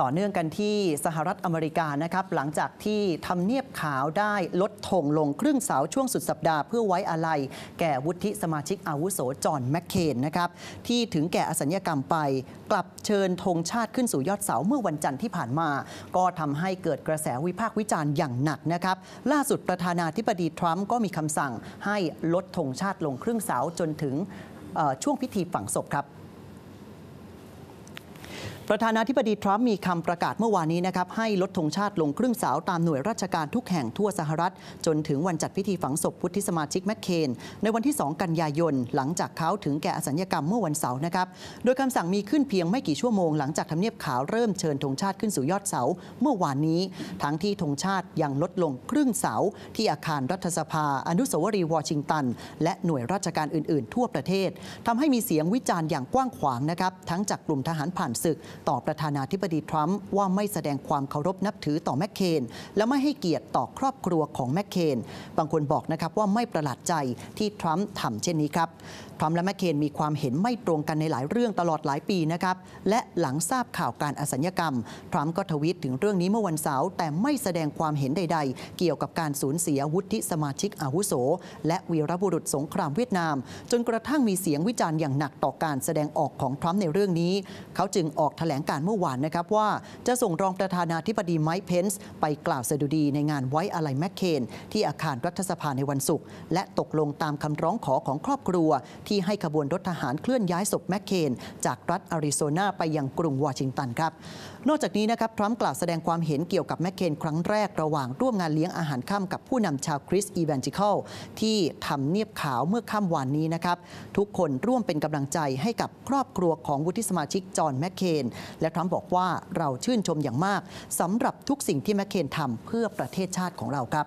ต่อเนื่องกันที่สหรัฐอเมริกานะครับหลังจากที่ทำเนียบขาวได้ลดธงลงครึ่งเสาช่วงสุดสัปดาห์เพื่อไว้อาลัยแก่วุฒิสมาชิก อาวุโส จอห์นแมคเคนนะครับที่ถึงแก่อสัญญกรรมไปกลับเชิญธงชาติขึ้นสู่ยอดเสาเมื่อวันจันทร์ที่ผ่านมา ก็ทำให้เกิดกระแสวิพากษ์วิจารณ์อย่างหนักนะครับล่าสุดประธานาธิบดีทรัมป์ก็มีคำสั่งให้ลดธงชาติลงครึ่งเสาจนถึงช่วงพิธีฝังศพครับประธานาธิบดีทรัมป์มีคำประกาศเมื่อวานนี้นะครับให้ลดธงชาติลงครึ่งเสาตามหน่วยราชการทุกแห่งทั่วสหรัฐ จนถึงวันจัดพิธีฝังศพพุทธิสมาชิกแมคเคนในวันที่ 2 กันยายน หลังจากเขาถึงแก่อสัญญกรรมเมื่อวันเสาร์นะครับโดยคำสั่งมีขึ้นเพียงไม่กี่ชั่วโมงหลังจากทำเนียบขาวเริ่มเชิญธงชาติขึ้นสู่ยอดเสา เมื่อวานนี้ ทั้งที่ธงชาติยังลดลงครึ่งเสาที่อาคารรัฐสภา อนุสาวรีย์วอชิงตัน และหน่วยราชการอื่น ๆ ทั่วประเทศทำให้มีเสียงวิจารณ์อย่างกว้างขวางนะครับทั้งจากกลุ่มทหารผ่านศึกต่อประธานาธิบดีทรัมป์ว่าไม่แสดงความเคารพนับถือต่อแมคเคน และไม่ให้เกียรติต่อครอบครัวของแมคเคนบางคนบอกนะครับว่าไม่ประหลาดใจที่ทรัมป์ทำเช่นนี้ครับทรัมป์และแมคเคนมีความเห็นไม่ตรงกันในหลายเรื่องตลอดหลายปีนะครับ และหลังทราบข่าวการอสัญญกรรม ทรัมป์ก็ทวีตถึงเรื่องนี้เมื่อวันเสาร์แต่ไม่แสดงความเห็นใด ๆ เกี่ยวกับการสูญเสียวุฒิสมาชิกอาวุโส และวีรบุรุษสงครามเวียดนาม จนกระทั่งมีเสียงวิจารณ์อย่างหนักต่อการ แสดงออกของทรัมป์ในเรื่องนี้ เขาจึงออกแลงการเมื่อวานนะครับว่าจะส่งรองประธานาธิบดีไมค์เพนส์ไปกล่าวสดุดีในงานไว้อะไรแมคเคนที่อาคารรัฐสภาในวันศุกร์และตกลงตามคำร้องขอของครอบครัว ที่ให้ขบวนรถทหารเคลื่อนย้ายศพแมคเคนจากรัฐอาริโซนาไปยังกรุงวอชิงตันครับนอกจากนี้นะครับ ทรัมป์กล่าวแสดงความเห็นเกี่ยวกับแมคเคนครั้งแรกระหว่างร่วมงานเลี้ยงอาหารค่ำกับผู้นำชาวคริสอีแวนจิคอลที่ทำเนียบขาวเมื่อค่ำวานนี้นะครับทุกคนร่วมเป็นกำลังใจให้กับครอบครัวของวุฒิสมาชิกจอห์นแมคเคนและทรัมป์บอกว่าเราชื่นชมอย่างมากสำหรับทุกสิ่งที่แมคเคนทำเพื่อประเทศชาติของเราครับ